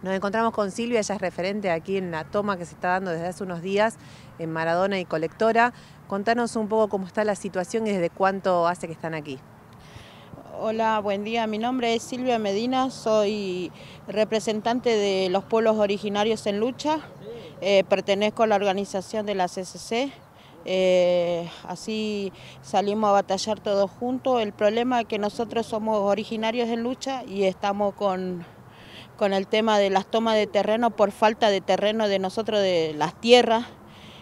Nos encontramos con Silvia, ella es referente aquí en la toma que se está dando desde hace unos días en Maradona y Colectora. Contanos un poco cómo está la situación y desde cuánto hace que están aquí. Hola, buen día. Mi nombre es Silvia Medina, soy representante de los pueblos originarios en lucha. Eh, pertenezco a la organización de la CCC. Eh, así salimos a batallar todos juntos. El problema es que nosotros somos originarios en lucha y estamos con con el tema de las tomas de terreno por falta de terreno de nosotros, de las tierras.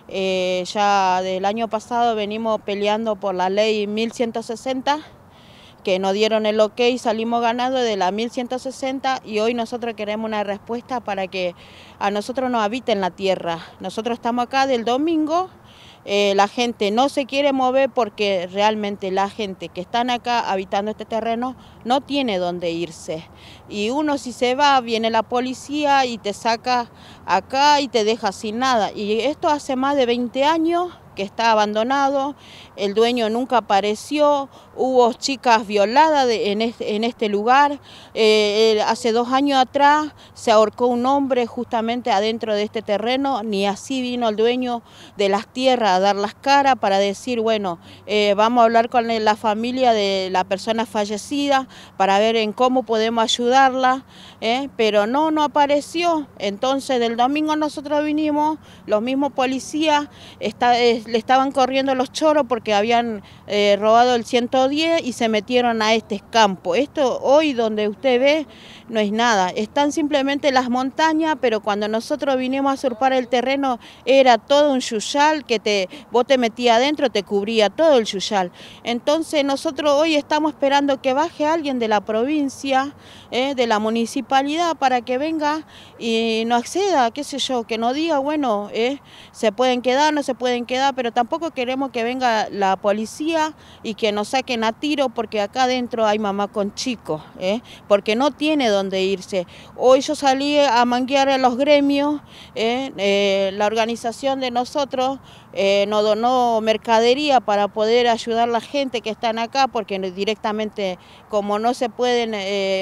Eh, ya del año pasado venimos peleando por la ley 1160, que nos dieron el ok, y salimos ganando de la 1160 y hoy nosotros queremos una respuesta para que a nosotros nos habiten la tierra. Nosotros estamos acá del domingo eh, la gente no se quiere mover porque realmente la gente que están acá habitando este terreno no tiene dónde irse. Y uno si se va, viene la policía y te saca acá y te deja sin nada. Y esto hace más de 20 años que está abandonado, el dueño nunca apareció, hubo chicas violadas en, este, lugar, eh, hace dos años atrás se ahorcó un hombre justamente adentro de este terreno, ni así vino el dueño de las tierras a dar las caras para decir, bueno, eh, vamos a hablar con la familia de la persona fallecida para ver en cómo podemos ayudarla, ¿eh? pero no, no apareció, entonces del domingo nosotros vinimos, los mismos policías, está, le estaban corriendo los choros porque habían eh, robado el 110 y se metieron a este campo. Esto hoy donde usted ve no es nada, están simplemente las montañas, pero cuando nosotros vinimos a surpar el terreno era todo un yuyal que te, vos te metías adentro, te cubría todo el yuyal. Entonces nosotros hoy estamos esperando que baje alguien de la provincia, eh, de la municipalidad, para que venga y no acceda, qué sé yo, que no diga, bueno, eh, se pueden quedar, no se pueden quedar, pero tampoco queremos que venga la policía y que nos saquen a tiro porque acá adentro hay mamá con chicos, ¿eh? porque no tiene dónde irse. Hoy yo salí a manguear a los gremios, ¿eh? Eh, la organización de nosotros nos donó mercadería para poder ayudar a la gente que están acá, porque directamente como no se pueden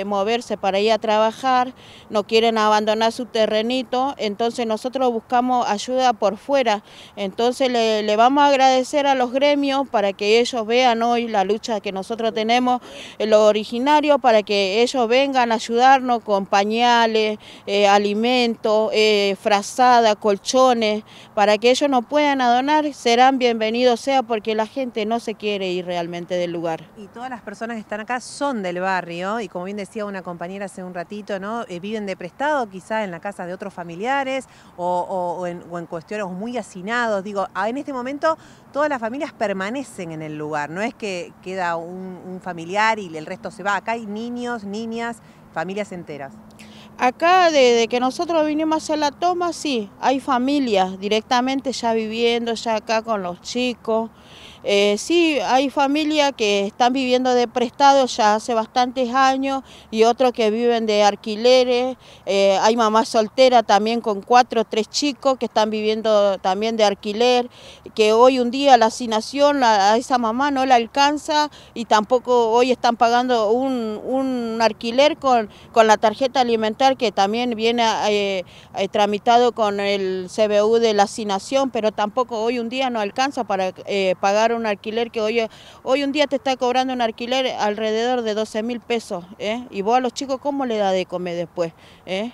moverse para ir a trabajar, no quieren abandonar su terrenito, entonces nosotros buscamos ayuda por fuera. Entonces le, le vamos a agradecer a los gremios para que ellos vean hoy la lucha que nosotros tenemos, eh, lo originario, para que ellos vengan a ayudarnos con pañales, eh, alimentos, eh, frazadas, colchones, para que ellos nos puedan adonar, serán bienvenidos sea porque la gente no se quiere ir realmente del lugar. Y todas las personas que están acá son del barrio y como bien decía una compañera hace un ratito, ¿no? Eh, viven de prestado quizá en la casa de otros familiares o, en, cuestiones muy hacinados. Digo, en este momento todas las familias permanecen en el lugar, no es que queda un, familiar y el resto se va, acá hay niños, niñas, familias enteras. Acá desde que nosotros vinimos a la toma, sí, hay familias directamente ya viviendo, ya acá con los chicos. Eh, sí, hay familias que están viviendo de prestado ya hace bastantes años y otros que viven de alquileres. Eh, hay mamás soltera también con cuatro o tres chicos que están viviendo también de alquiler, que hoy un día la asignación a, esa mamá no la alcanza y tampoco hoy están pagando un, alquiler con, con la tarjeta alimentar que también viene eh, tramitado con el CBU de la asignación, pero tampoco hoy un día no alcanza para pagar un alquiler que hoy, hoy un día te está cobrando un alquiler alrededor de 12 mil pesos. ¿eh? Y vos a los chicos, ¿cómo le da de comer después? ¿eh?